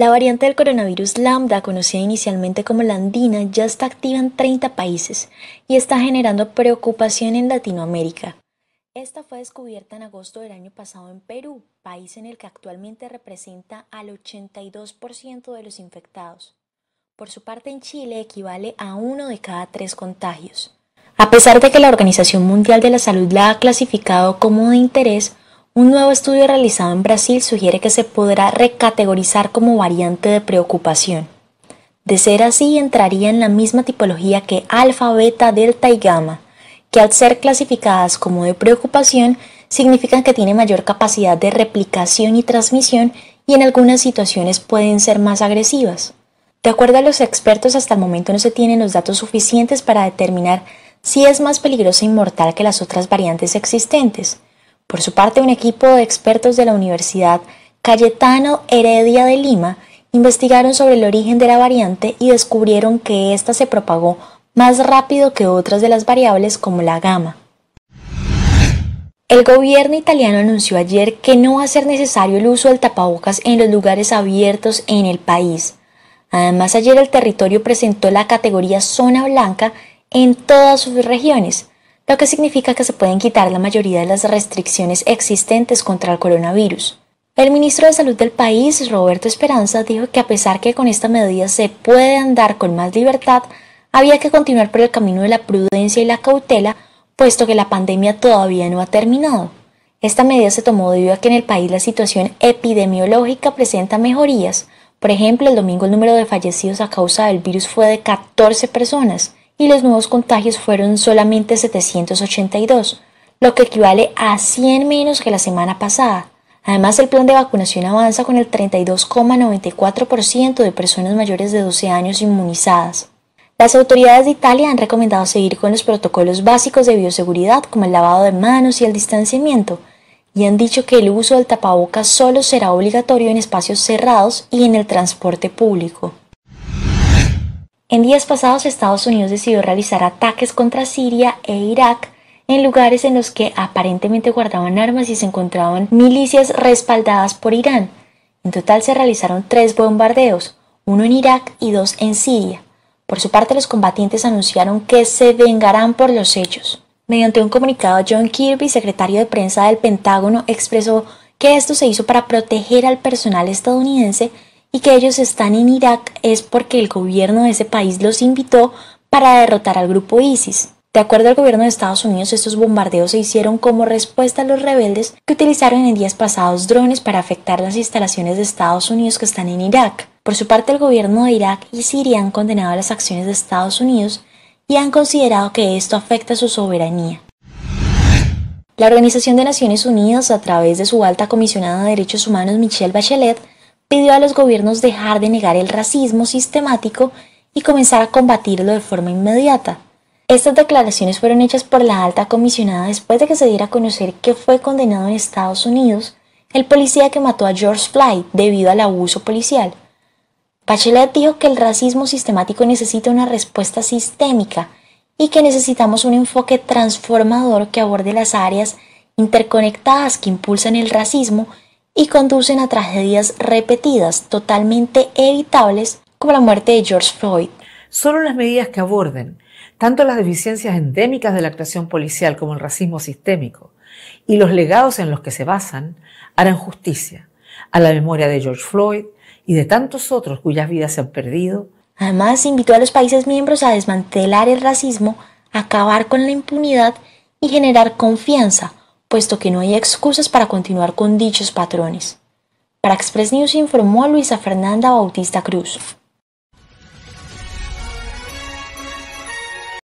La variante del coronavirus lambda, conocida inicialmente como la andina, ya está activa en 30 países y está generando preocupación en Latinoamérica. Esta fue descubierta en agosto del año pasado en Perú, país en el que actualmente representa al 82% de los infectados. Por su parte, en Chile equivale a uno de cada tres contagios. A pesar de que la Organización Mundial de la Salud la ha clasificado como de interés, un nuevo estudio realizado en Brasil sugiere que se podrá recategorizar como variante de preocupación. De ser así, entraría en la misma tipología que alfa, beta, delta y gamma, que al ser clasificadas como de preocupación, significan que tienen mayor capacidad de replicación y transmisión y en algunas situaciones pueden ser más agresivas. De acuerdo a los expertos, hasta el momento no se tienen los datos suficientes para determinar si es más peligrosa y e mortal que las otras variantes existentes, por su parte, un equipo de expertos de la Universidad Cayetano Heredia de Lima investigaron sobre el origen de la variante y descubrieron que ésta se propagó más rápido que otras de las variables como la gama. El gobierno italiano anunció ayer que no va a ser necesario el uso del tapabocas en los lugares abiertos en el país. Además, ayer el territorio presentó la categoría zona blanca en todas sus regiones, lo que significa que se pueden quitar la mayoría de las restricciones existentes contra el coronavirus. El ministro de Salud del país, Roberto Esperanza, dijo que a pesar que con esta medida se puede andar con más libertad, había que continuar por el camino de la prudencia y la cautela, puesto que la pandemia todavía no ha terminado. Esta medida se tomó debido a que en el país la situación epidemiológica presenta mejorías. Por ejemplo, el domingo el número de fallecidos a causa del virus fue de 14 personas y los nuevos contagios fueron solamente 782, lo que equivale a 100 menos que la semana pasada. Además, el plan de vacunación avanza con el 32,94% de personas mayores de 12 años inmunizadas. Las autoridades de Italia han recomendado seguir con los protocolos básicos de bioseguridad como el lavado de manos y el distanciamiento, y han dicho que el uso del tapabocas solo será obligatorio en espacios cerrados y en el transporte público. En días pasados Estados Unidos decidió realizar ataques contra Siria e Irak en lugares en los que aparentemente guardaban armas y se encontraban milicias respaldadas por Irán. En total se realizaron tres bombardeos, uno en Irak y dos en Siria. Por su parte, los combatientes anunciaron que se vengarán por los hechos. Mediante un comunicado, John Kirby, secretario de prensa del Pentágono, expresó que esto se hizo para proteger al personal estadounidense y que ellos están en Irak es porque el gobierno de ese país los invitó para derrotar al grupo ISIS. De acuerdo al gobierno de Estados Unidos, estos bombardeos se hicieron como respuesta a los rebeldes que utilizaron en días pasados drones para afectar las instalaciones de Estados Unidos que están en Irak. Por su parte, el gobierno de Irak y Siria han condenado las acciones de Estados Unidos y han considerado que esto afecta su soberanía. La Organización de Naciones Unidas, a través de su alta comisionada de derechos humanos Michelle Bachelet, pidió a los gobiernos dejar de negar el racismo sistemático y comenzar a combatirlo de forma inmediata. Estas declaraciones fueron hechas por la alta comisionada después de que se diera a conocer que fue condenado en Estados Unidos el policía que mató a George Floyd debido al abuso policial. Bachelet dijo que el racismo sistemático necesita una respuesta sistémica y que necesitamos un enfoque transformador que aborde las áreas interconectadas que impulsan el racismo y conducen a tragedias repetidas totalmente evitables como la muerte de George Floyd. Solo las medidas que aborden tanto las deficiencias endémicas de la actuación policial como el racismo sistémico y los legados en los que se basan harán justicia a la memoria de George Floyd y de tantos otros cuyas vidas se han perdido. Además, invitó a los países miembros a desmantelar el racismo, acabar con la impunidad y generar confianza puesto que no hay excusas para continuar con dichos patrones. Para Express News informó a Luisa Fernanda Bautista Cruz.